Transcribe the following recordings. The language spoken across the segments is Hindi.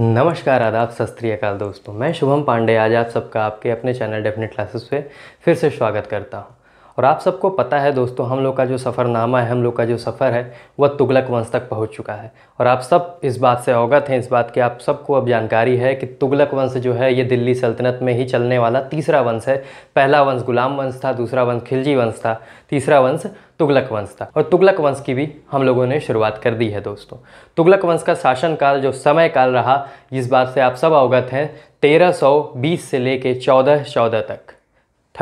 नमस्कार आदाब सत दोस्तों मैं शुभम पांडे आज आप सबका आपके अपने चैनल डेफिनेट क्लासेस पे फिर से स्वागत करता हूँ और आप सबको पता है दोस्तों हम लोग का जो सफ़रनामा है हम लोग का जो सफ़र है वह तुगलक वंश तक पहुंच चुका है और आप सब इस बात से अवगत हैं इस बात की आप सबको अब जानकारी है कि तुगलक वंश जो है ये दिल्ली सल्तनत में ही चलने वाला तीसरा वंश है पहला वंश गुलाम वंश था दूसरा वंश खिलजी वंश था तीसरा वंश तुगलक वंश था और तुगलक वंश की भी हम लोगों ने शुरुआत कर दी है दोस्तों तुगलक वंश का शासनकाल जो समय काल रहा इस बात से आप सब अवगत हैं 1320 से लेके चौदह चौदह तक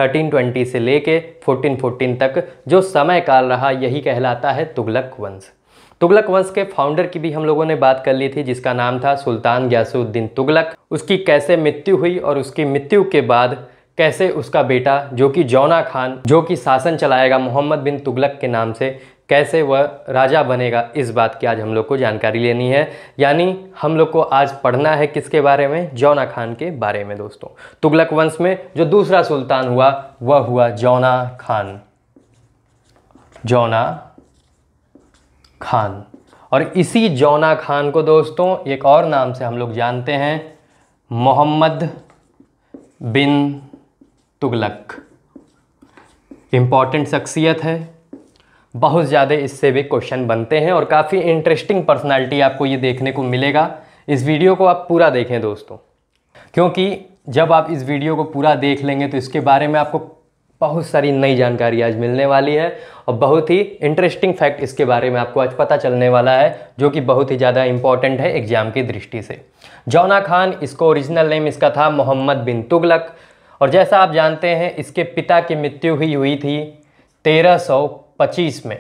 1320 से लेके 1414 तक जो समय काल रहा यही कहलाता है तुगलक वंश तुगलक वंश के फाउंडर की भी हम लोगों ने बात कर ली थी जिसका नाम था सुल्तान ग्यासुद्दीन तुगलक उसकी कैसे मृत्यु हुई और उसकी मृत्यु के बाद कैसे उसका बेटा जो कि जौना खान जो कि शासन चलाएगा मोहम्मद बिन तुगलक के नाम से कैसे वह राजा बनेगा इस बात की आज हम लोग को जानकारी लेनी है यानी हम लोग को आज पढ़ना है किसके बारे में जौना खान के बारे में दोस्तों तुगलक वंश में जो दूसरा सुल्तान हुआ वह हुआ जौना खान जौना खान और इसी जौना खान को दोस्तों एक और नाम से हम लोग जानते हैं मोहम्मद बिन तुगलक इम्पॉर्टेंट शख्सियत है बहुत ज़्यादा इससे भी क्वेश्चन बनते हैं और काफ़ी इंटरेस्टिंग पर्सनालिटी आपको ये देखने को मिलेगा इस वीडियो को आप पूरा देखें दोस्तों क्योंकि जब आप इस वीडियो को पूरा देख लेंगे तो इसके बारे में आपको बहुत सारी नई जानकारी आज मिलने वाली है और बहुत ही इंटरेस्टिंग फैक्ट इसके बारे में आपको आज पता चलने वाला है जो कि बहुत ही ज़्यादा इंपॉर्टेंट है एग्ज़ाम की दृष्टि से जौना खान इसको ओरिजिनल नेम इसका था मोहम्मद बिन तुगलक और जैसा आप जानते हैं इसके पिता की मृत्यु ही हुई थी तेरह सौ 1525 में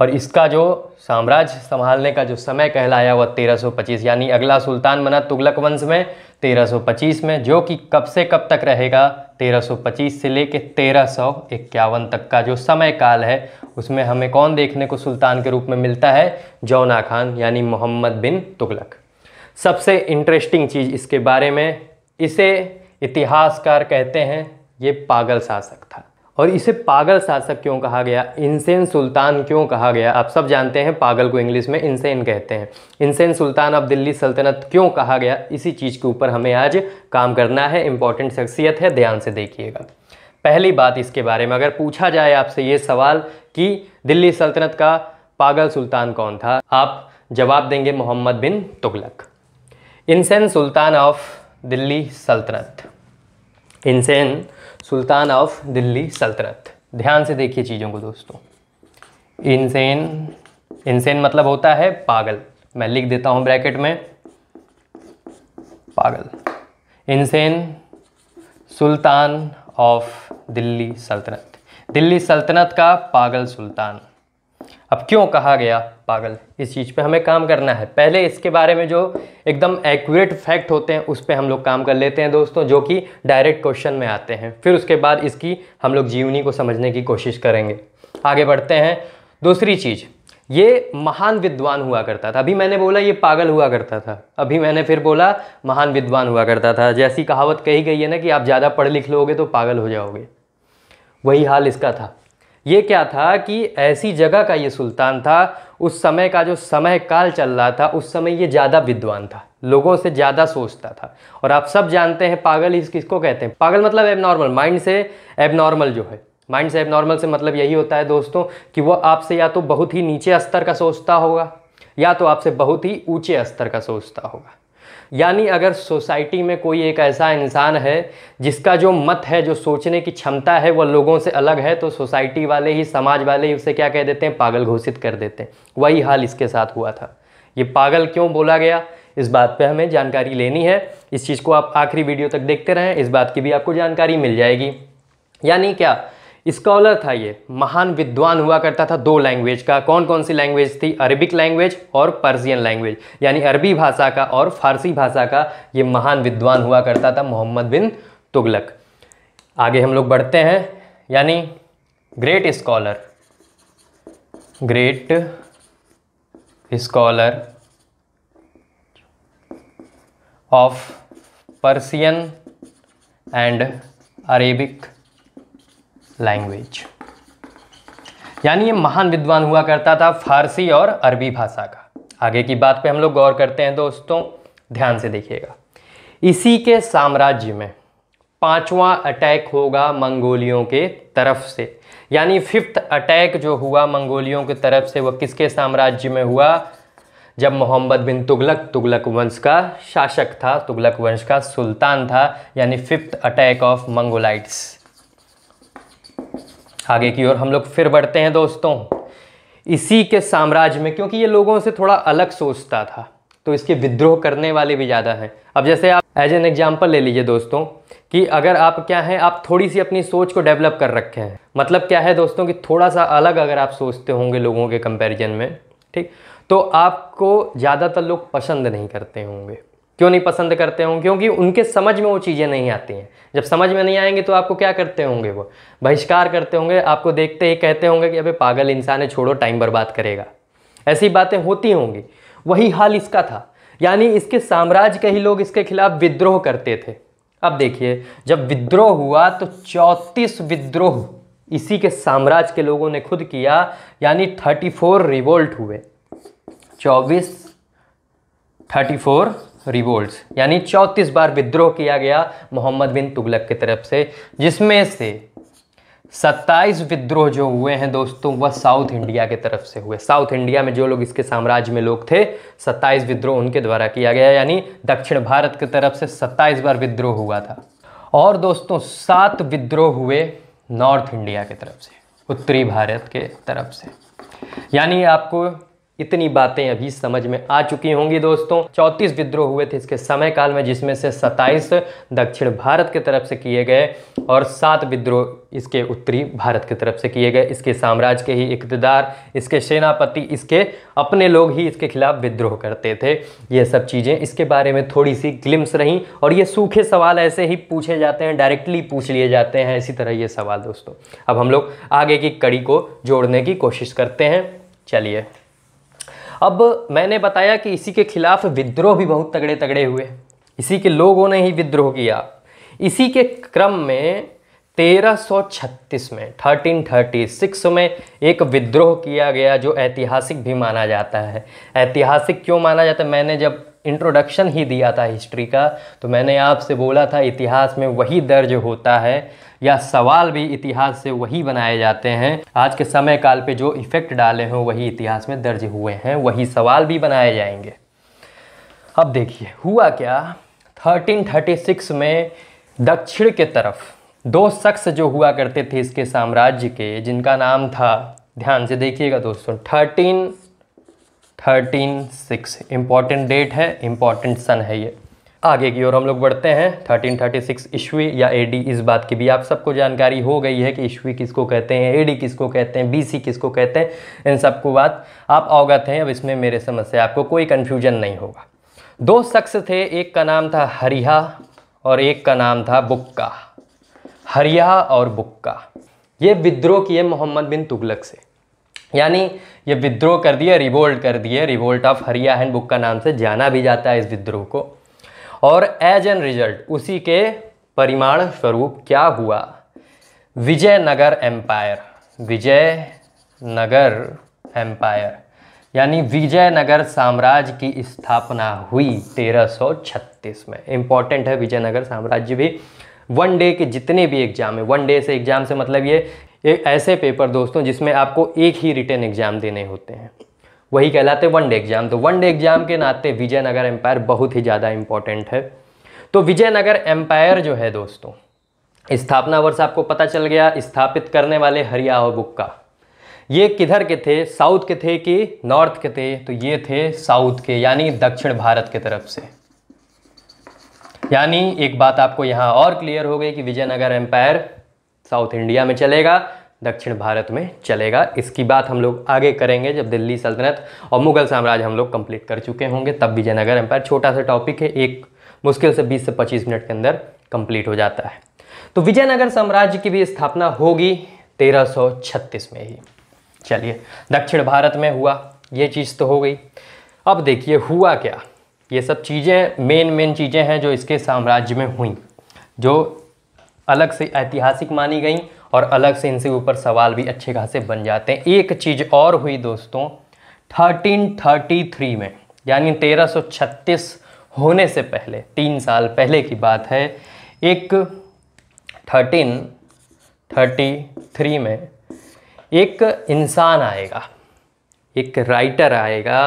और इसका जो साम्राज्य संभालने का जो समय कहलाया वह 1325 यानी अगला सुल्तान बना तुगलक वंश में 1325 में जो कि कब से कब तक रहेगा 1325 से लेके तेरह तक का जो समय काल है उसमें हमें कौन देखने को सुल्तान के रूप में मिलता है जौना खान यानी मोहम्मद बिन तुगलक सबसे इंटरेस्टिंग चीज़ इसके बारे में इसे इतिहासकार कहते हैं ये पागल शासक था और इसे पागल शासक क्यों कहा गया इंसेन सुल्तान क्यों कहा गया आप सब जानते हैं पागल को इंग्लिश में इंसेन कहते हैं इंसेन सुल्तान ऑफ दिल्ली सल्तनत क्यों कहा गया इसी चीज़ के ऊपर हमें आज काम करना है इंपॉर्टेंट शख्सियत है ध्यान से देखिएगा पहली बात इसके बारे में अगर पूछा जाए आपसे ये सवाल कि दिल्ली सल्तनत का पागल सुल्तान कौन था आप जवाब देंगे Muhammad bin Tughlaq insane sultan of Delhi सल्तनत इंसेन सुल्तान ऑफ दिल्ली सल्तनत ध्यान से देखिए चीज़ों को दोस्तों इंसेन इनसेन मतलब होता है पागल मैं लिख देता हूँ ब्रैकेट में पागल इनसेन सुल्तान ऑफ दिल्ली सल्तनत दिल्ली सल्तनत का पागल सुल्तान अब क्यों कहा गया पागल इस चीज़ पे हमें काम करना है पहले इसके बारे में जो एकदम एक्यूरेट फैक्ट होते हैं उस पर हम लोग काम कर लेते हैं दोस्तों जो कि डायरेक्ट क्वेश्चन में आते हैं फिर उसके बाद इसकी हम लोग जीवनी को समझने की कोशिश करेंगे आगे बढ़ते हैं दूसरी चीज़ ये महान विद्वान हुआ करता था अभी मैंने बोला ये पागल हुआ करता था अभी मैंने फिर बोला महान विद्वान हुआ करता था जैसी कहावत कही गई है ना कि आप ज़्यादा पढ़ लिख लोगे तो पागल हो जाओगे वही हाल इसका था ये क्या था कि ऐसी जगह का ये सुल्तान था उस समय का जो समय काल चल रहा था उस समय ये ज़्यादा विद्वान था लोगों से ज़्यादा सोचता था और आप सब जानते हैं पागल इस किसको कहते हैं पागल मतलब एबनॉर्मल माइंड से एबनॉर्मल जो है माइंड से एबनॉर्मल से मतलब यही होता है दोस्तों कि वो आपसे या तो बहुत ही नीचे स्तर का सोचता होगा या तो आपसे बहुत ही ऊँचे स्तर का सोचता होगा यानी अगर सोसाइटी में कोई एक ऐसा इंसान है जिसका जो मत है जो सोचने की क्षमता है वह लोगों से अलग है तो सोसाइटी वाले ही समाज वाले ही उसे क्या कह देते हैं पागल घोषित कर देते हैं वही हाल इसके साथ हुआ था ये पागल क्यों बोला गया इस बात पे हमें जानकारी लेनी है इस चीज़ को आप आखिरी वीडियो तक देखते रहें इस बात की भी आपको जानकारी मिल जाएगी यानी क्या स्कॉलर था ये महान विद्वान हुआ करता था दो लैंग्वेज का कौन कौन सी लैंग्वेज थी अरबिक लैंग्वेज और पर्सियन लैंग्वेज यानी अरबी भाषा का और फारसी भाषा का ये महान विद्वान हुआ करता था मोहम्मद बिन तुगलक आगे हम लोग बढ़ते हैं यानी great scholar great scholar of Persian and Arabic language यानी ये महान विद्वान हुआ करता था फारसी और अरबी भाषा का आगे की बात पे हम लोग गौर करते हैं दोस्तों ध्यान से देखिएगा इसी के साम्राज्य में पांचवा अटैक होगा मंगोलियों के तरफ से यानी फिफ्थ अटैक जो हुआ मंगोलियों की तरफ से वह किसके साम्राज्य में हुआ जब मोहम्मद बिन तुगलक तुगलक वंश का शासक था तुगलक वंश का सुल्तान था यानी फिफ्थ अटैक ऑफ मंगोलाइट्स आगे की ओर हम लोग फिर बढ़ते हैं दोस्तों इसी के साम्राज्य में क्योंकि ये लोगों से थोड़ा अलग सोचता था तो इसके विद्रोह करने वाले भी ज़्यादा हैं अब जैसे आप एज एन एग्जाम्पल ले लीजिए दोस्तों कि अगर आप क्या है आप थोड़ी सी अपनी सोच को डेवलप कर रखे हैं मतलब क्या है दोस्तों कि थोड़ा सा अलग अगर आप सोचते होंगे लोगों के कंपैरिजन में ठीक तो आपको ज़्यादातर लोग पसंद नहीं करते होंगे क्यों नहीं पसंद करते होंगे क्योंकि उनके समझ में वो चीज़ें नहीं आती हैं जब समझ में नहीं आएंगे तो आपको क्या करते होंगे वो बहिष्कार करते होंगे आपको देखते ही कहते होंगे कि अबे पागल इंसान है छोड़ो टाइम बर्बाद करेगा ऐसी बातें होती होंगी वही हाल इसका था यानी इसके साम्राज्य के ही लोग इसके खिलाफ विद्रोह करते थे अब देखिए जब विद्रोह हुआ तो चौंतीस विद्रोह इसी के साम्राज्य के लोगों ने खुद किया यानी थर्टी फोर रिवोल्ट हुए चौबीस थर्टी फोर रिवोल्ट्स यानी चौंतीस बार विद्रोह किया गया मोहम्मद बिन तुगलक की तरफ से जिसमें से सत्ताईस विद्रोह जो हुए हैं दोस्तों वह साउथ इंडिया की तरफ से हुए साउथ इंडिया में जो लोग इसके साम्राज्य में लोग थे सत्ताईस विद्रोह उनके द्वारा किया गया यानी दक्षिण भारत की तरफ से सत्ताईस बार विद्रोह हुआ था और दोस्तों सात विद्रोह हुए नॉर्थ इंडिया की तरफ से उत्तरी भारत के तरफ से यानी आपको इतनी बातें अभी समझ में आ चुकी होंगी दोस्तों चौंतीस विद्रोह हुए थे इसके समय काल में जिसमें से 27 दक्षिण भारत की तरफ से किए गए और सात विद्रोह इसके उत्तरी भारत की तरफ से किए गए इसके साम्राज्य के ही इकतदार इसके सेनापति इसके अपने लोग ही इसके खिलाफ विद्रोह करते थे ये सब चीज़ें इसके बारे में थोड़ी सी ग्लिम्स रहीं और ये सूखे सवाल ऐसे ही पूछे जाते हैं डायरेक्टली पूछ लिए जाते हैं इसी तरह ये सवाल दोस्तों अब हम लोग आगे की कड़ी को जोड़ने की कोशिश करते हैं चलिए अब मैंने बताया कि इसी के खिलाफ विद्रोह भी बहुत तगड़े तगड़े हुए इसी के लोगों ने ही विद्रोह किया इसी के क्रम में 1336 में 1336 में एक विद्रोह किया गया जो ऐतिहासिक भी माना जाता है ऐतिहासिक क्यों माना जाता है मैंने जब इंट्रोडक्शन ही दिया था हिस्ट्री का तो मैंने आपसे बोला था इतिहास में वही दर्ज होता है या सवाल भी इतिहास से वही बनाए जाते हैं आज के समय काल पे जो इफ़ेक्ट डाले हों वही इतिहास में दर्ज हुए हैं वही सवाल भी बनाए जाएंगे अब देखिए हुआ क्या 1336 में दक्षिण के तरफ दो शख्स जो हुआ करते थे इसके साम्राज्य के जिनका नाम था ध्यान से देखिएगा दोस्तों thirteen thirteen six important date है इम्पॉर्टेंट सन है ये आगे की ओर हम लोग बढ़ते हैं थर्टीन थर्टी सिक्स ईस्वी या ए डी इस बात की भी आप सबको जानकारी हो गई है कि ईस्वी किसको कहते हैं ए डी किसको कहते हैं बी सी किसको कहते हैं इन सबको बात आप अवगत हैं अब इसमें मेरे समझ से आपको कोई कन्फ्यूजन नहीं होगा दो शख्स थे एक का नाम था हरिया और एक का नाम था बुक्का हरिया और बुक्का ये विद्रोह किए मोहम्मद बिन तुगलक से यानी ये विद्रोह कर दिए रिवोल्ट कर दिए रिवोल्ट ऑफ हरिया हैंड बुक का नाम से जाना भी जाता है इस विद्रोह को और एज एन रिजल्ट उसी के परिमाण स्वरूप क्या हुआ विजयनगर एम्पायर विजयनगर एम्पायर यानी विजयनगर साम्राज्य की स्थापना हुई 1336 में इम्पॉर्टेंट है विजयनगर साम्राज्य भी वन डे के जितने भी एग्जाम है वन डे से एग्जाम से मतलब ये एक ऐसे पेपर दोस्तों जिसमें आपको एक ही रिटर्न एग्जाम देने होते हैं वही कहलाते वन डे एग्जाम तो वन डे एग्जाम के नाते विजयनगर एम्पायर बहुत ही ज़्यादा इंपॉर्टेंट है तो विजयनगर एम्पायर जो है दोस्तों स्थापना वर्ष आपको पता चल गया स्थापित करने वाले हरिया बुक का ये किधर के थे साउथ के थे कि नॉर्थ के थे तो ये थे साउथ के यानी दक्षिण भारत के तरफ से यानी एक बात आपको यहाँ और क्लियर हो गई कि विजयनगर एम्पायर साउथ इंडिया में चलेगा दक्षिण भारत में चलेगा इसकी बात हम लोग आगे करेंगे जब दिल्ली सल्तनत और मुगल साम्राज्य हम लोग कंप्लीट कर चुके होंगे तब विजयनगर एम्पायर छोटा सा टॉपिक है एक मुश्किल से 20 से 25 मिनट के अंदर कंप्लीट हो जाता है तो विजयनगर साम्राज्य की भी स्थापना होगी 1336 में ही चलिए दक्षिण भारत में हुआ ये चीज़ तो हो गई अब देखिए हुआ क्या ये सब चीज़ें मेन मेन चीज़ें हैं जो इसके साम्राज्य में हुई जो अलग से ऐतिहासिक मानी गई और अलग से इनसे ऊपर सवाल भी अच्छे खासे बन जाते हैं एक चीज़ और हुई दोस्तों 1333 में यानी 1336 होने से पहले तीन साल पहले की बात है एक 1333 में एक इंसान आएगा एक राइटर आएगा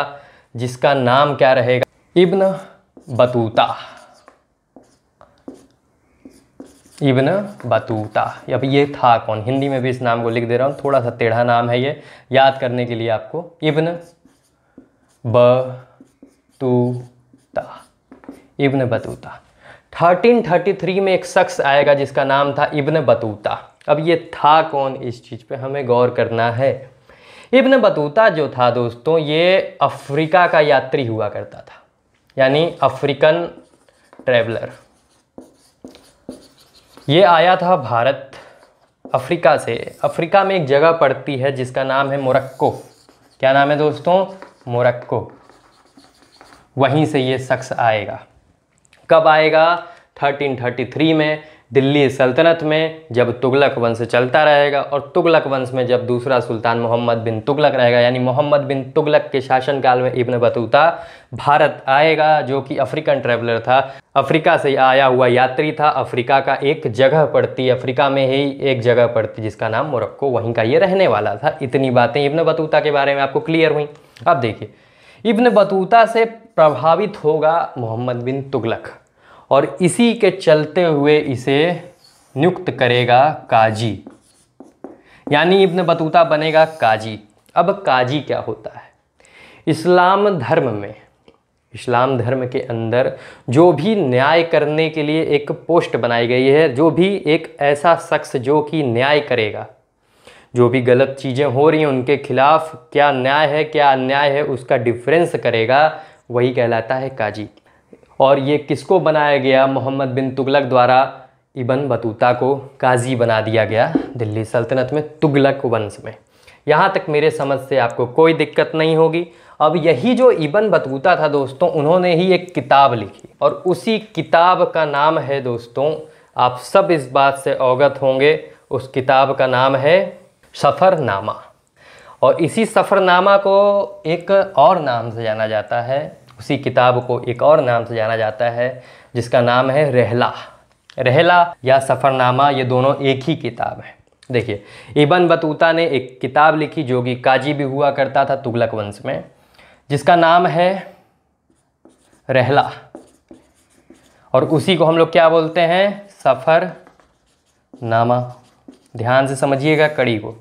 जिसका नाम क्या रहेगा इब्न बतूता इब्न बतूता अब ये था कौन हिंदी में भी इस नाम को लिख दे रहा हूँ थोड़ा सा टेढ़ा नाम है ये याद करने के लिए आपको इब्न बतूता इब्न बतूता 1333 में एक शख्स आएगा जिसका नाम था इब्न बतूता अब ये था कौन इस चीज़ पे हमें गौर करना है इब्न बतूता जो था दोस्तों ये अफ्रीका का यात्री हुआ करता था यानी अफ्रीकन ट्रैवलर ये आया था भारत अफ्रीका से अफ्रीका में एक जगह पड़ती है जिसका नाम है मोरक्को क्या नाम है दोस्तों मोरक्को वहीं से ये शख्स आएगा कब आएगा 1333 में दिल्ली सल्तनत में जब तुगलक वंश चलता रहेगा और तुगलक वंश में जब दूसरा सुल्तान मोहम्मद बिन तुगलक रहेगा यानी मोहम्मद बिन तुगलक के शासनकाल में इब्न बतूता भारत आएगा जो कि अफ्रीकन ट्रैवलर था अफ्रीका से आया हुआ यात्री था अफ्रीका का एक जगह पड़ती अफ्रीका में ही एक जगह पड़ती जिसका नाम मोरक्को वहीं का ये रहने वाला था इतनी बातें इब्न बतूता के बारे में आपको क्लियर हुई अब देखिए इब्न बतूता से प्रभावित होगा मोहम्मद बिन तुगलक और इसी के चलते हुए इसे नियुक्त करेगा काजी यानी इब्न बतूता बनेगा काजी अब काजी क्या होता है इस्लाम धर्म में इस्लाम धर्म के अंदर जो भी न्याय करने के लिए एक पोस्ट बनाई गई है जो भी एक ऐसा शख्स जो कि न्याय करेगा जो भी गलत चीज़ें हो रही हैं उनके खिलाफ क्या न्याय है क्या अन्याय है उसका डिफरेंस करेगा वही कहलाता है काजी और ये किसको बनाया गया मोहम्मद बिन तुगलक द्वारा इबन बतूता को काजी बना दिया गया दिल्ली सल्तनत में तुगलक वंश में यहाँ तक मेरे समझ से आपको कोई दिक्कत नहीं होगी अब यही जो इबन बतूता था दोस्तों उन्होंने ही एक किताब लिखी और उसी किताब का नाम है दोस्तों आप सब इस बात से अवगत होंगे उस किताब का नाम है सफ़रनामा और इसी सफ़रनामा को एक और नाम से जाना जाता है उसी किताब को एक और नाम से जाना जाता है जिसका नाम है रहला रहला या सफ़रनामा ये दोनों एक ही किताब है देखिए इबन बतूता ने एक किताब लिखी जो कि काजी भी हुआ करता था तुगलक वंश में जिसका नाम है रहला और उसी को हम लोग क्या बोलते हैं सफ़र नामा ध्यान से समझिएगा कड़ी को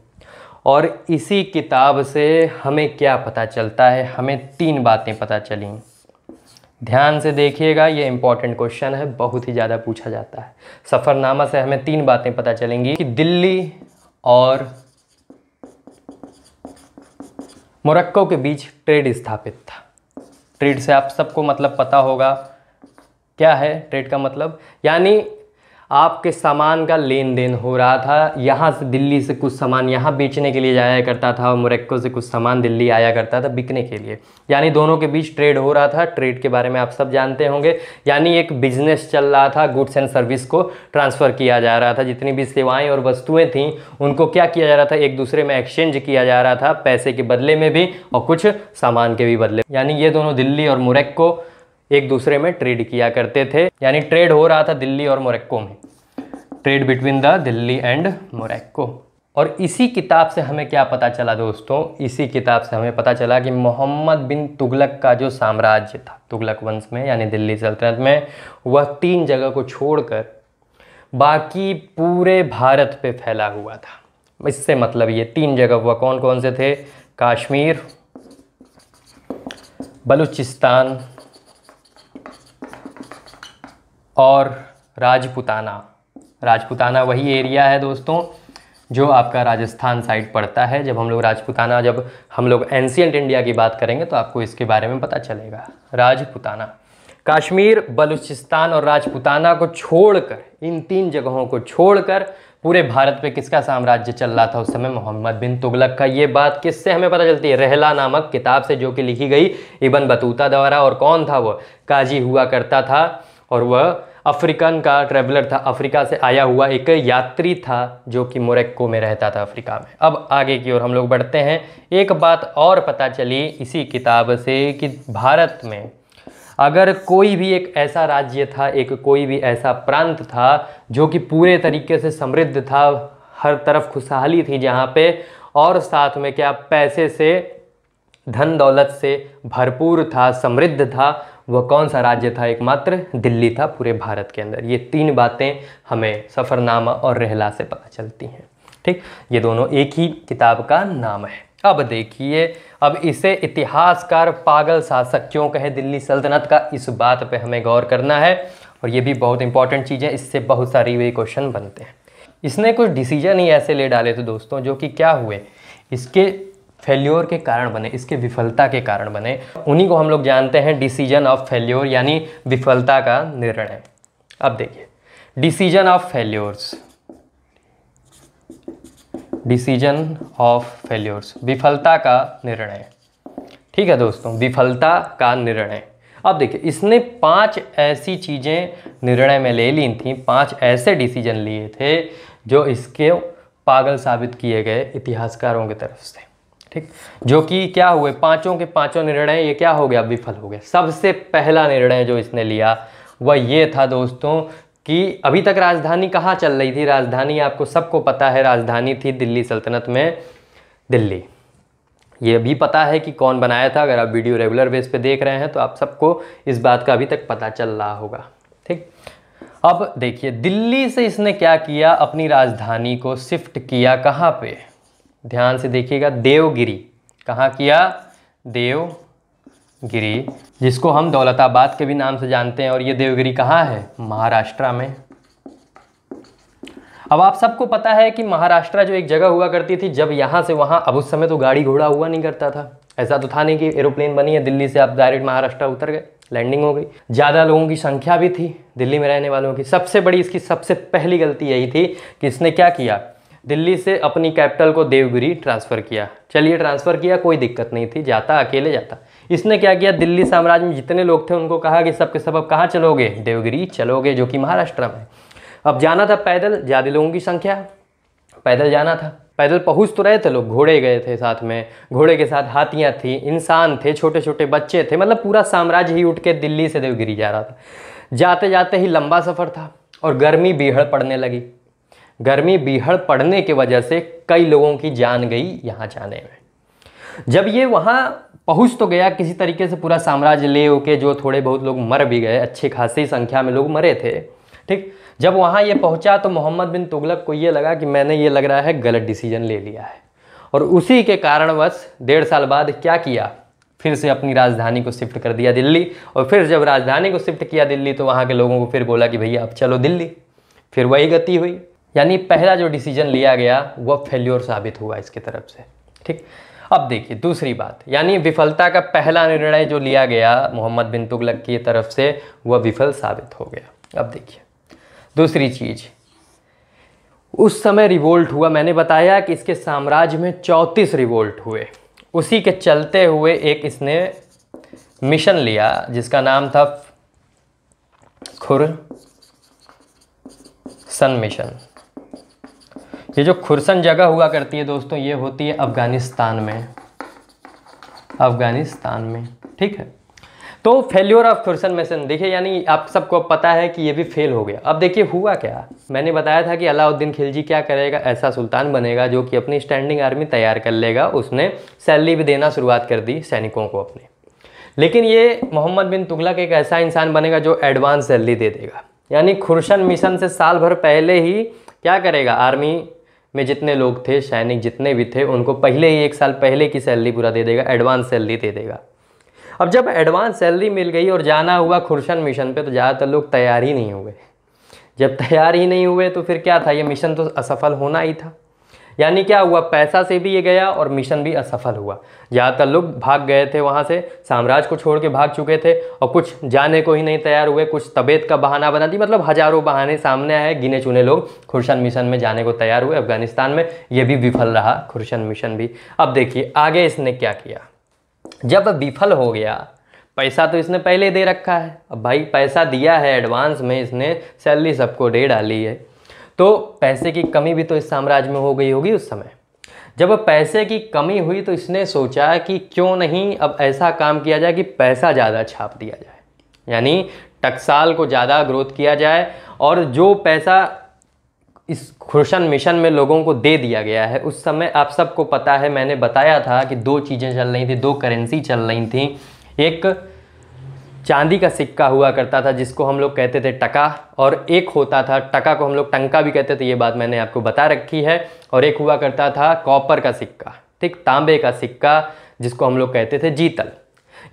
और इसी किताब से हमें क्या पता चलता है हमें तीन बातें पता चली ध्यान से देखिएगा ये इम्पॉर्टेंट क्वेश्चन है बहुत ही ज़्यादा पूछा जाता है सफ़रनामा से हमें तीन बातें पता चलेंगी कि दिल्ली और मोरक्को के बीच ट्रेड स्थापित था ट्रेड से आप सबको मतलब पता होगा क्या है ट्रेड का मतलब यानी आपके सामान का लेन देन हो रहा था यहाँ से दिल्ली से कुछ सामान यहाँ बेचने के लिए जाया करता था और मोरक्को से कुछ सामान दिल्ली आया करता था बिकने के लिए यानी दोनों के बीच ट्रेड हो रहा था ट्रेड के बारे में आप सब जानते होंगे यानी एक बिजनेस चल रहा था गुड्स एंड सर्विस को ट्रांसफ़र किया जा रहा था जितनी भी सेवाएँ और वस्तुएँ थीं उनको क्या किया जा रहा था एक दूसरे में एक्सचेंज किया जा रहा था पैसे के बदले में भी और कुछ सामान के भी बदले यानी ये दोनों दिल्ली और मोरक्को एक दूसरे में ट्रेड किया करते थे यानी ट्रेड हो रहा था दिल्ली और मोरक्को में trade between the Delhi and Morocco और इसी किताब से हमें क्या पता चला दोस्तों इसी किताब से हमें पता चला कि मोहम्मद बिन तुगलक का जो साम्राज्य था तुगलक वंश में यानी दिल्ली सल्तनत में वह तीन जगह को छोड़कर बाकी पूरे भारत पे फैला हुआ था इससे मतलब ये तीन जगह वह कौन कौन से थे काश्मीर बलूचिस्तान और राजपुताना राजपुताना वही एरिया है दोस्तों जो आपका राजस्थान साइड पड़ता है जब हम लोग राजपुताना जब हम लोग एंशियंट इंडिया की बात करेंगे तो आपको इसके बारे में पता चलेगा राजपुताना कश्मीर बलूचिस्तान और राजपुताना को छोड़कर इन तीन जगहों को छोड़कर पूरे भारत में किसका साम्राज्य चल रहा था उस समय मोहम्मद बिन तुगलक का ये बात किससे हमें पता चलती है रहला नामक किताब से जो कि लिखी गई इबन बतूता द्वारा और कौन था वह काजी हुआ करता था और वह अफ्रीकन का ट्रेवलर था अफ्रीका से आया हुआ एक यात्री था जो कि मोरक्को में रहता था अफ्रीका में अब आगे की ओर हम लोग बढ़ते हैं एक बात और पता चली इसी किताब से कि भारत में अगर कोई भी एक ऐसा राज्य था एक कोई भी ऐसा प्रांत था जो कि पूरे तरीके से समृद्ध था हर तरफ खुशहाली थी जहाँ पे और साथ में क्या पैसे से धन दौलत से भरपूर था समृद्ध था वह कौन सा राज्य था एकमात्र दिल्ली था पूरे भारत के अंदर ये तीन बातें हमें सफ़रनामा और रहला से पता चलती हैं ठीक ये दोनों एक ही किताब का नाम है अब देखिए अब इसे इतिहासकार पागल शासक क्यों कहे दिल्ली सल्तनत का इस बात पे हमें गौर करना है और ये भी बहुत इंपॉर्टेंट चीज़ है इससे बहुत सारी वे क्वेश्चन बनते हैं इसने कुछ डिसीजन ही ऐसे ले डाले थे दोस्तों जो कि क्या हुए इसके फेल्योर के कारण बने इसके विफलता के कारण बने उन्हीं को हम लोग जानते हैं डिसीजन ऑफ फेल्योर यानी विफलता का निर्णय अब देखिए decision of failures decision of failures विफलता का निर्णय ठीक है दोस्तों विफलता का निर्णय अब देखिए इसने पांच ऐसी चीज़ें निर्णय में ले ली थी पांच ऐसे डिसीजन लिए थे जो इसके पागल साबित किए गए इतिहासकारों की तरफ से ठीक जो कि क्या हुए पांचों के पांचों निर्णय ये क्या हो गया विफल हो गया सबसे पहला निर्णय जो इसने लिया वह ये था दोस्तों कि अभी तक राजधानी कहाँ चल रही थी राजधानी आपको सबको पता है राजधानी थी दिल्ली सल्तनत में दिल्ली ये भी पता है कि कौन बनाया था अगर आप वीडियो रेगुलर बेस पे देख रहे हैं तो आप सबको इस बात का अभी तक पता चल रहा होगा ठीक अब देखिए दिल्ली से इसने क्या किया अपनी राजधानी को शिफ्ट किया कहाँ पे ध्यान से देखिएगा देवगिरी कहाँ किया देवगिरी जिसको हम दौलताबाद के भी नाम से जानते हैं और ये देवगिरी कहाँ है महाराष्ट्र में अब आप सबको पता है कि महाराष्ट्र जो एक जगह हुआ करती थी जब यहाँ से वहाँ अब उस समय तो गाड़ी घोड़ा हुआ नहीं करता था ऐसा तो था नहीं कि एरोप्लेन बनी है दिल्ली से आप डायरेक्ट महाराष्ट्र उतर गए लैंडिंग हो गई ज़्यादा लोगों की संख्या भी थी दिल्ली में रहने वालों की सबसे बड़ी इसकी सबसे पहली गलती यही थी कि इसने क्या किया दिल्ली से अपनी कैपिटल को देवगिरी ट्रांसफ़र किया चलिए ट्रांसफ़र किया कोई दिक्कत नहीं थी जाता अकेले जाता इसने क्या किया दिल्ली साम्राज्य में जितने लोग थे उनको कहा कि सबके सब अब कहाँ चलोगे देवगिरी चलोगे जो कि महाराष्ट्र में अब जाना था पैदल ज़्यादा लोगों की संख्या पैदल जाना था पैदल पहुँच तो रहे थे लोग घोड़े गए थे साथ में घोड़े के साथ हाथियाँ थी इंसान थे छोटे छोटे बच्चे थे मतलब पूरा साम्राज्य ही उठ के दिल्ली से देवगिरी जा रहा था जाते जाते ही लंबा सफ़र था और गर्मी बीहड़ पड़ने लगी गर्मी बीहड़ पड़ने की वजह से कई लोगों की जान गई यहाँ जाने में जब ये वहाँ पहुँच तो गया किसी तरीके से पूरा साम्राज्य ले होके जो थोड़े बहुत लोग मर भी गए अच्छी खासी संख्या में लोग मरे थे ठीक जब वहाँ ये पहुँचा तो मोहम्मद बिन तुगलक को ये लगा कि मैंने ये लग रहा है गलत डिसीजन ले लिया है और उसी के कारणवश डेढ़ साल बाद क्या किया फिर से अपनी राजधानी को शिफ्ट कर दिया दिल्ली और फिर जब राजधानी को शिफ्ट किया दिल्ली तो वहाँ के लोगों को फिर बोला कि भैया अब चलो दिल्ली फिर वही गति हुई यानी पहला जो डिसीजन लिया गया वह फेल्योर साबित हुआ इसकी तरफ से ठीक अब देखिए दूसरी बात यानी विफलता का पहला निर्णय जो लिया गया मोहम्मद बिन तुगलक की तरफ से वह विफल साबित हो गया अब देखिए दूसरी चीज़ उस समय रिवोल्ट हुआ मैंने बताया कि इसके साम्राज्य में चौंतीस रिवोल्ट हुए उसी के चलते हुए एक इसने मिशन लिया जिसका नाम था खुर सन मिशन ये जो खुरसन जगह हुआ करती है दोस्तों ये होती है अफ़गानिस्तान में अफ़गानिस्तान में ठीक है तो फेल्योर ऑफ खुरसन मिशन देखिए यानी आप सबको पता है कि ये भी फेल हो गया अब देखिए हुआ क्या मैंने बताया था कि अलाउद्दीन खिलजी क्या करेगा ऐसा सुल्तान बनेगा जो कि अपनी स्टैंडिंग आर्मी तैयार कर लेगा उसने सैलरी भी देना शुरुआत कर दी सैनिकों को अपने लेकिन ये मोहम्मद बिन तुगलक एक ऐसा इंसान बनेगा जो एडवांस सैलरी दे देगा यानी खुरसन मिशन से साल भर पहले ही क्या करेगा आर्मी में जितने लोग थे सैनिक जितने भी थे उनको पहले ही एक साल पहले की सैलरी पूरा दे देगा एडवांस सैलरी दे देगा अब जब एडवांस सैलरी मिल गई और जाना हुआ खुरशन मिशन पे तो ज़्यादातर लोग तैयार ही नहीं हुए जब तैयार ही नहीं हुए तो फिर क्या था ये मिशन तो असफल होना ही था यानी क्या हुआ पैसा से भी ये गया और मिशन भी असफल हुआ ज़्यादातर लोग भाग गए थे वहाँ से साम्राज्य को छोड़ के भाग चुके थे और कुछ जाने को ही नहीं तैयार हुए कुछ तबीयत का बहाना बना दी मतलब हज़ारों बहाने सामने आए गिने चुने लोग खुरशन मिशन में जाने को तैयार हुए अफगानिस्तान में ये भी विफल रहा खुरशन मिशन भी अब देखिए आगे इसने क्या किया जब विफल हो गया पैसा तो इसने पहले दे रखा है अब भाई पैसा दिया है एडवांस में इसने सैलरी सबको दे डाली है तो पैसे की कमी भी तो इस साम्राज्य में हो गई होगी उस समय जब पैसे की कमी हुई तो इसने सोचा कि क्यों नहीं अब ऐसा काम किया जाए कि पैसा ज़्यादा छाप दिया जाए यानी टकसाल को ज़्यादा ग्रोथ किया जाए और जो पैसा इस खुशन मिशन में लोगों को दे दिया गया है उस समय आप सबको पता है मैंने बताया था कि दो चीज़ें चल रही थी दो करेंसी चल रही थी एक चांदी का सिक्का हुआ करता था जिसको हम लोग कहते थे टका और एक होता था टका को हम लोग टंका भी कहते थे ये बात मैंने आपको बता रखी है और एक हुआ करता था कॉपर का सिक्का ठीक तांबे का सिक्का जिसको हम लोग कहते थे जीतल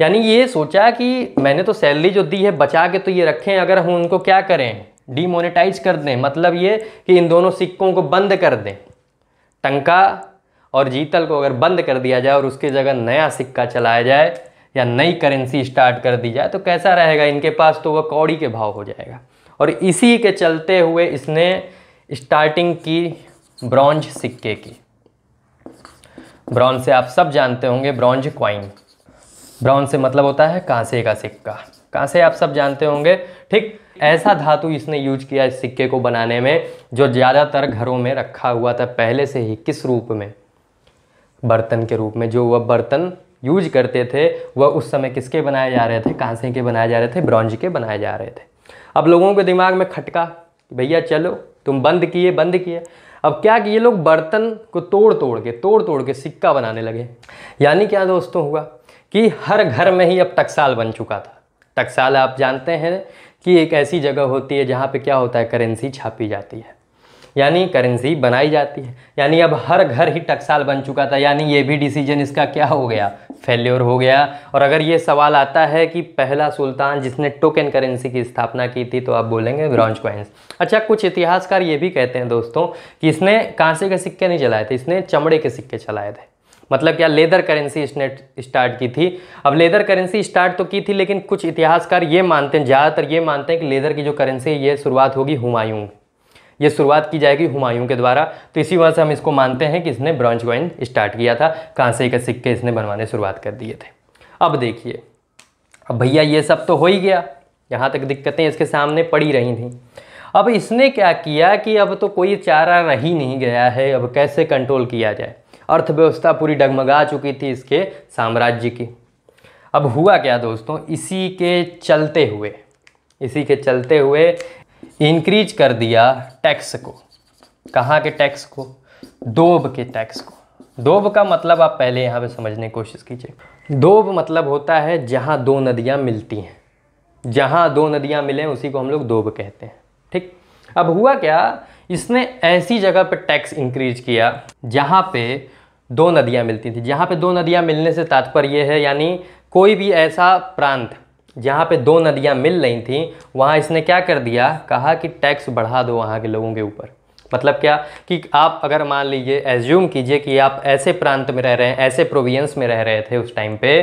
यानी ये सोचा कि मैंने तो सैलरी जो दी है बचा के तो ये रखें अगर हम उनको क्या करें डीमोनेटाइज कर दें मतलब ये कि इन दोनों सिक्कों को बंद कर दें टंका और जीतल को अगर बंद कर दिया जाए और उसके जगह नया सिक्का चलाया जाए या नई करेंसी स्टार्ट कर दी जाए तो कैसा रहेगा इनके पास तो वह कौड़ी के भाव हो जाएगा और इसी के चलते हुए इसने स्टार्टिंग की ब्रॉन्ज सिक्के की ब्रॉन्ज से आप सब जानते होंगे ब्रॉन्ज क्वाइन ब्रॉन्ज से मतलब होता है कांसे का सिक्का कांसे आप सब जानते होंगे ठीक ऐसा धातु इसने यूज किया इस सिक्के को बनाने में जो ज़्यादातर घरों में रखा हुआ था पहले से ही किस रूप में बर्तन के रूप में जो वह बर्तन यूज करते थे वह उस समय किसके बनाए जा रहे थे कांसे के बनाए जा रहे थे ब्रॉन्ज के बनाए जा रहे थे अब लोगों के दिमाग में खटका भैया चलो तुम बंद किए बंद किए अब क्या कि ये लोग बर्तन को तोड़ तोड़ के तोड़ तोड़ के सिक्का बनाने लगे यानी क्या दोस्तों हुआ कि हर घर में ही अब टकसाल बन चुका था टकसाल आप जानते हैं कि एक ऐसी जगह होती है जहाँ पे क्या होता है करेंसी छापी जाती है यानी करेंसी बनाई जाती है यानी अब हर घर ही टकसाल बन चुका था यानी ये भी डिसीजन इसका क्या हो गया फेल्योर हो गया और अगर ये सवाल आता है कि पहला सुल्तान जिसने टोकन करेंसी की स्थापना की थी तो आप बोलेंगे ब्रॉन्ज क्वाइंस अच्छा कुछ इतिहासकार ये भी कहते हैं दोस्तों कि इसने कांसे के सिक्के नहीं चलाए थे इसने चमड़े के सिक्के चलाए थे मतलब क्या लेदर करेंसी इसने स्टार्ट की थी अब लेदर करेंसी स्टार्ट तो की थी लेकिन कुछ इतिहासकार ये मानते हैं ज़्यादातर ये मानते हैं कि लेदर की जो करेंसी है ये शुरुआत होगी हुमायूं ये शुरुआत की जाएगी हुमायूं के द्वारा तो इसी वजह से हम इसको मानते हैं कि इसने ब्रॉन्ज कॉइन स्टार्ट किया था कांसे के सिक्के इसने बनवाने शुरुआत कर दिए थे अब देखिए अब भैया ये सब तो हो ही गया यहाँ तक दिक्कतें इसके सामने पड़ी रही थी अब इसने क्या किया कि अब तो कोई चारा रह ही नहीं गया है अब कैसे कंट्रोल किया जाए अर्थव्यवस्था पूरी डगमगा चुकी थी इसके साम्राज्य की अब हुआ क्या दोस्तों इसी के चलते हुए इसी के चलते हुए इंक्रीज कर दिया टैक्स को कहाँ के टैक्स को दोब के टैक्स को दोब का मतलब आप पहले यहाँ पे समझने की कोशिश कीजिए दोब मतलब होता है जहाँ दो नदियाँ मिलती हैं जहाँ दो नदियाँ मिलें उसी को हम लोग दोब कहते हैं ठीक अब हुआ क्या इसने ऐसी जगह पर टैक्स इंक्रीज किया जहाँ पे दो नदियाँ मिलती थी जहाँ पे दो नदियाँ मिलने से तात्पर्य है यानी कोई भी ऐसा प्रांत जहाँ पे दो नदियाँ मिल रही थी वहाँ इसने क्या कर दिया कहा कि टैक्स बढ़ा दो वहाँ के लोगों के ऊपर मतलब क्या कि आप अगर मान लीजिए एज्यूम कीजिए कि आप ऐसे प्रांत में रह रहे हैं ऐसे प्रोविंस में रह रहे थे उस टाइम पे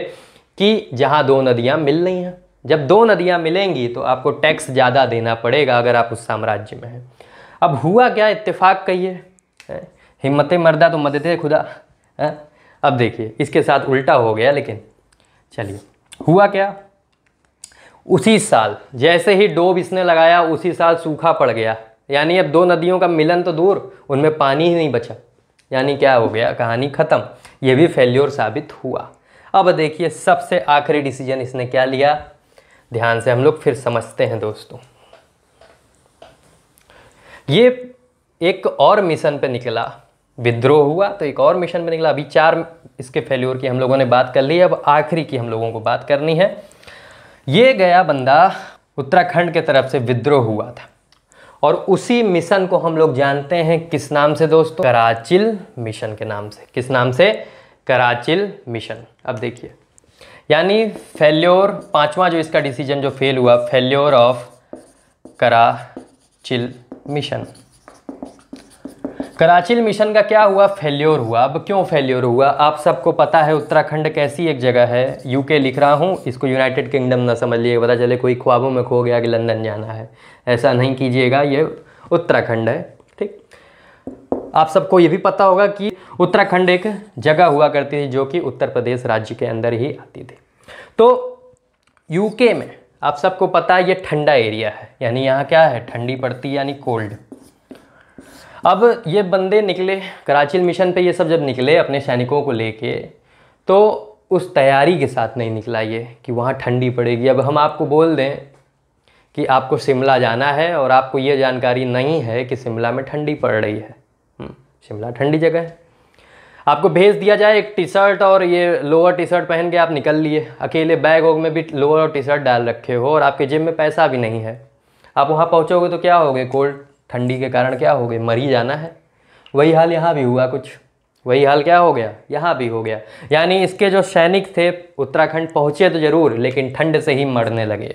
कि जहाँ दो नदियाँ मिल रही हैं जब दो नदियाँ मिलेंगी तो आपको टैक्स ज़्यादा देना पड़ेगा अगर आप उस साम्राज्य में हैं अब हुआ क्या इत्तेफाक कहिए हिम्मत मर्दा तो मदद खुदा है? अब देखिए इसके साथ उल्टा हो गया लेकिन चलिए हुआ क्या उसी साल जैसे ही डोब इसने लगाया उसी साल सूखा पड़ गया यानी अब दो नदियों का मिलन तो दूर उनमें पानी ही नहीं बचा यानी क्या हो गया कहानी ख़त्म ये भी फेल्योर साबित हुआ अब देखिए सबसे आखिरी डिसीजन इसने क्या लिया ध्यान से हम लोग फिर समझते हैं दोस्तों ये एक और मिशन पे निकला विद्रोह हुआ तो एक और मिशन पे निकला अभी चार इसके फेल्योर की हम लोगों ने बात कर ली अब आखिरी की हम लोगों को बात करनी है ये गया बंदा उत्तराखंड के तरफ से विद्रोह हुआ था और उसी मिशन को हम लोग जानते हैं किस नाम से दोस्तों कराचिल मिशन के नाम से किस नाम से कराचिल मिशन अब देखिए यानी फेल्योर पांचवा जो इसका डिसीजन जो फेल हुआ failure of Qarachil mission Qarachil mission का क्या हुआ फेल्योर हुआ अब क्यों फेल्योर हुआ आप सबको पता है उत्तराखंड कैसी एक जगह है यूके लिख रहा हूँ इसको यूनाइटेड किंगडम ना समझ लीजिए पता चले कोई ख्वाबों में खो गया कि लंदन जाना है ऐसा नहीं कीजिएगा ये उत्तराखंड है ठीक आप सबको ये भी पता होगा कि उत्तराखंड एक जगह हुआ करती थी जो कि उत्तर प्रदेश राज्य के अंदर ही आती थी तो यूके में आप सबको पता है ये ठंडा एरिया है यानी यहाँ क्या है ठंडी पड़ती है यानी कोल्ड अब ये बंदे निकले कराची मिशन पे ये सब जब निकले अपने सैनिकों को लेके तो उस तैयारी के साथ नहीं निकला ये कि वहाँ ठंडी पड़ेगी अब हम आपको बोल दें कि आपको शिमला जाना है और आपको ये जानकारी नहीं है कि शिमला में ठंडी पड़ रही है हम्म, शिमला ठंडी जगह है आपको भेज दिया जाए एक टी शर्ट और ये लोअर टी शर्ट पहन के आप निकल लिए अकेले बैग वैग में भी लोअर और टी शर्ट डाल रखे हो और आपके जेब में पैसा भी नहीं है आप वहाँ पहुँचोगे तो क्या होगे कोल्ड ठंडी के कारण क्या हो गई मरी जाना है वही हाल यहाँ भी हुआ कुछ वही हाल क्या हो गया यहाँ भी हो गया यानी इसके जो सैनिक थे उत्तराखंड पहुँचे तो ज़रूर लेकिन ठंड से ही मरने लगे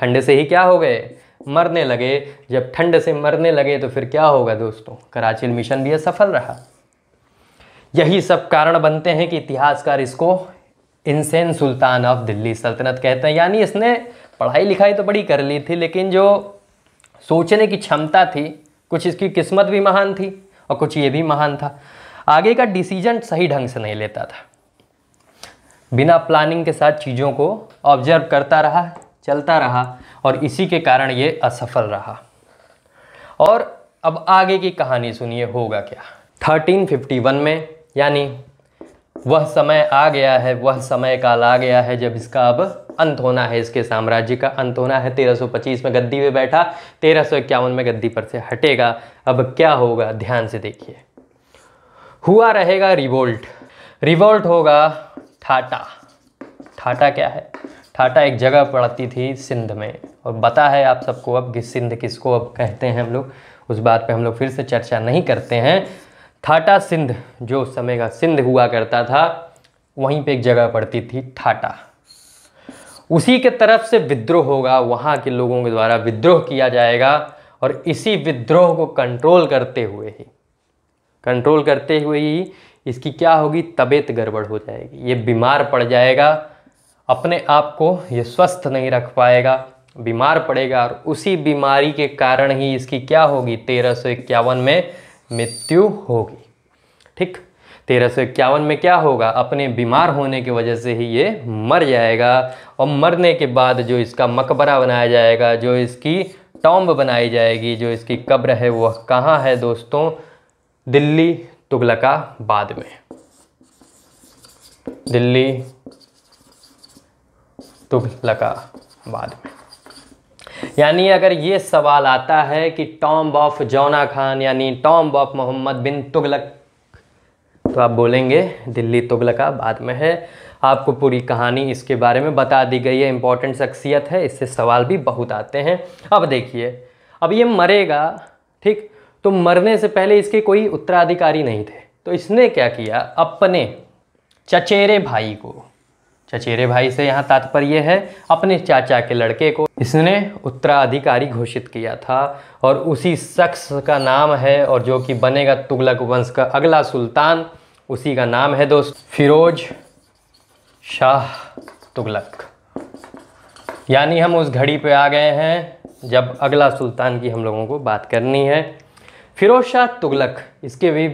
ठंड से ही क्या हो गए मरने लगे जब ठंड से मरने लगे तो फिर क्या होगा दोस्तों कराची मिशन भी असफल रहा यही सब कारण बनते हैं कि इतिहासकार इसको इंसेन सुल्तान ऑफ दिल्ली सल्तनत कहते हैं यानी इसने पढ़ाई लिखाई तो बड़ी कर ली थी लेकिन जो सोचने की क्षमता थी कुछ इसकी किस्मत भी महान थी और कुछ ये भी महान था आगे का डिसीजन सही ढंग से नहीं लेता था बिना प्लानिंग के साथ चीज़ों को ऑब्जर्व करता रहा चलता रहा और इसी के कारण ये असफल रहा और अब आगे की कहानी सुनिए होगा क्या 1351 में यानी वह समय आ गया है वह समय काल आ गया है जब इसका अब अंत होना है इसके साम्राज्य का अंत होना है 1325 में गद्दी पे बैठा तेरह में गद्दी पर से हटेगा अब क्या होगा ध्यान से देखिए हुआ रहेगा रिवोल्ट रिवोल्ट होगा ठाटा ठाटा क्या है ठाटा एक जगह पड़ती थी सिंध में और बता है आप सबको अब कि सिंध किसको अब कहते हैं हम लोग उस बात पे हम लोग फिर से चर्चा नहीं करते हैं थाटा सिंध जो समय का सिंध हुआ करता था वहीं पे एक जगह पड़ती थी थाटा उसी के तरफ से विद्रोह होगा वहाँ के लोगों के द्वारा विद्रोह किया जाएगा और इसी विद्रोह को कंट्रोल करते हुए ही कंट्रोल करते हुए ही इसकी क्या होगी तबीयत गड़बड़ हो जाएगी ये बीमार पड़ जाएगा अपने आप को ये स्वस्थ नहीं रख पाएगा बीमार पड़ेगा और उसी बीमारी के कारण ही इसकी क्या होगी तेरह में मृत्यु होगी ठीक तेरह सौ इक्यावन में क्या होगा अपने बीमार होने की वजह से ही ये मर जाएगा और मरने के बाद जो इसका मकबरा बनाया जाएगा जो इसकी टॉम्ब बनाई जाएगी जो इसकी कब्र है वह कहाँ है दोस्तों दिल्ली तुगलकाबाद में दिल्ली तुगलकाबाद में यानी अगर ये सवाल आता है कि टॉम ऑफ जौना खान यानी टॉम ऑफ मोहम्मद बिन तुगलक तो आप बोलेंगे दिल्ली तुगलका बाद में है आपको पूरी कहानी इसके बारे में बता दी गई है इम्पॉर्टेंट शख्सियत है इससे सवाल भी बहुत आते हैं अब देखिए अब ये मरेगा ठीक तो मरने से पहले इसके कोई उत्तराधिकारी नहीं थे तो इसने क्या किया अपने चचेरे भाई को चचेरे भाई से यहाँ तात्पर्य है अपने चाचा के लड़के को इसने उत्तराधिकारी घोषित किया था और उसी शख्स का नाम है और जो कि बनेगा तुगलक वंश का अगला सुल्तान उसी का नाम है दोस्त फिरोज शाह तुगलक यानी हम उस घड़ी पे आ गए हैं जब अगला सुल्तान की हम लोगों को बात करनी है फिरोज शाह तुगलक इसके भी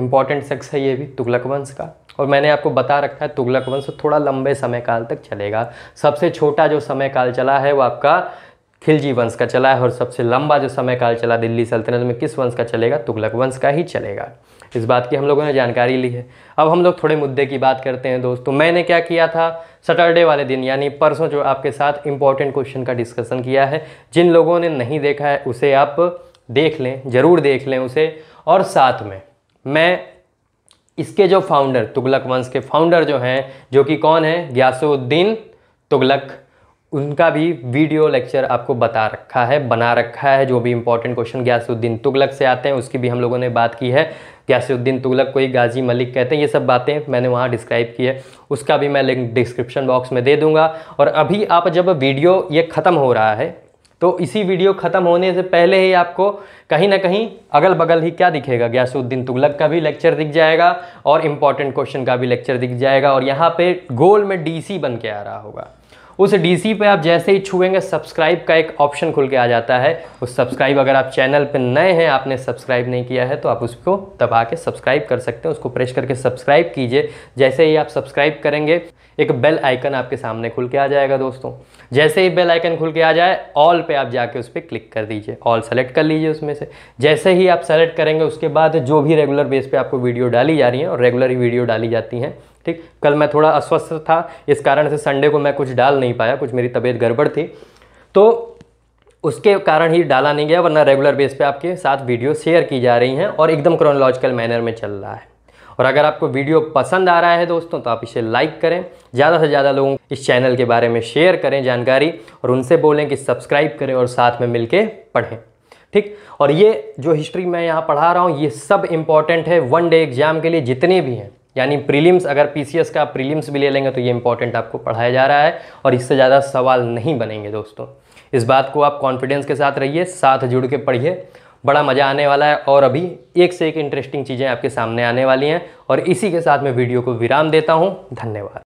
इम्पॉर्टेंट शख्स है ये भी तुगलक वंश का और मैंने आपको बता रखा है तुगलक वंश थोड़ा लंबे समय काल तक चलेगा सबसे छोटा जो समय काल चला है वो आपका खिलजी वंश का चला है और सबसे लंबा जो समय काल चला दिल्ली सल्तनत में किस वंश का चलेगा तुगलक वंश का ही चलेगा इस बात की हम लोगों ने जानकारी ली है अब हम लोग थोड़े मुद्दे की बात करते हैं दोस्तों मैंने क्या किया था सैटरडे वाले दिन यानी परसों जो आपके साथ इंपॉर्टेंट क्वेश्चन का डिस्कशन किया है जिन लोगों ने नहीं देखा है उसे आप देख लें ज़रूर देख लें उसे और साथ में मैं इसके जो फाउंडर तुगलक वंश के फाउंडर जो हैं जो कि कौन है ग्यासुद्दीन तुगलक उनका भी वीडियो लेक्चर आपको बता रखा है बना रखा है जो भी इंपॉर्टेंट क्वेश्चन ग्यासुद्दीन तुगलक से आते हैं उसकी भी हम लोगों ने बात की है ग्यासुद्दीन तुगलक कोई गाजी मलिक कहते हैं ये सब बातें मैंने वहाँ डिस्क्राइब की है उसका भी मैं लिंक डिस्क्रिप्शन बॉक्स में दे दूंगा और अभी आप जब वीडियो ये ख़त्म हो रहा है तो इसी वीडियो ख़त्म होने से पहले ही आपको कहीं ना कहीं अगल बगल ही क्या दिखेगा गयासुद्दीन तुगलक का भी लेक्चर दिख जाएगा और इम्पॉर्टेंट क्वेश्चन का भी लेक्चर दिख जाएगा और यहाँ पे गोल में डीसी बन के आ रहा होगा उस डीसी पे आप जैसे ही छुएंगे सब्सक्राइब का एक ऑप्शन खुल के आ जाता है उस सब्सक्राइब अगर आप चैनल पे नए हैं आपने सब्सक्राइब नहीं किया है तो आप उसको दबा के सब्सक्राइब कर सकते हैं उसको प्रेस करके सब्सक्राइब कीजिए जैसे ही आप सब्सक्राइब करेंगे एक बेल आइकन आपके सामने खुल के आ जाएगा दोस्तों जैसे ही बेल आइकन खुल के आ जाए ऑल पे आप जाके उस पर क्लिक कर दीजिए ऑल सेलेक्ट कर लीजिए उसमें से जैसे ही आप सेलेक्ट करेंगे उसके बाद जो भी रेगुलर बेस पे आपको वीडियो डाली जा रही है और रेगुलर ही वीडियो डाली जाती हैं ठीक कल मैं थोड़ा अस्वस्थ था इस कारण से संडे को मैं कुछ डाल नहीं पाया कुछ मेरी तबीयत गड़बड़ थी तो उसके कारण ही डाला नहीं गया वरना रेगुलर बेस पे आपके साथ वीडियो शेयर की जा रही हैं और एकदम क्रोनोलॉजिकल मैनर में चल रहा है और अगर आपको वीडियो पसंद आ रहा है दोस्तों तो आप इसे लाइक करें ज़्यादा से ज़्यादा लोगों इस चैनल के बारे में शेयर करें जानकारी और उनसे बोलें कि सब्सक्राइब करें और साथ में मिल पढ़ें ठीक और ये जो हिस्ट्री मैं यहाँ पढ़ा रहा हूँ ये सब इम्पॉर्टेंट है वन डे एग्ज़ाम के लिए जितने भी हैं यानी प्रीलिम्स अगर पीसीएस का प्रीलिम्स भी ले लेंगे तो ये इंपॉर्टेंट आपको पढ़ाया जा रहा है और इससे ज़्यादा सवाल नहीं बनेंगे दोस्तों इस बात को आप कॉन्फिडेंस के साथ रहिए साथ जुड़ के पढ़िए बड़ा मज़ा आने वाला है और अभी एक से एक इंटरेस्टिंग चीज़ें आपके सामने आने वाली हैं और इसी के साथ मैं वीडियो को विराम देता हूँ धन्यवाद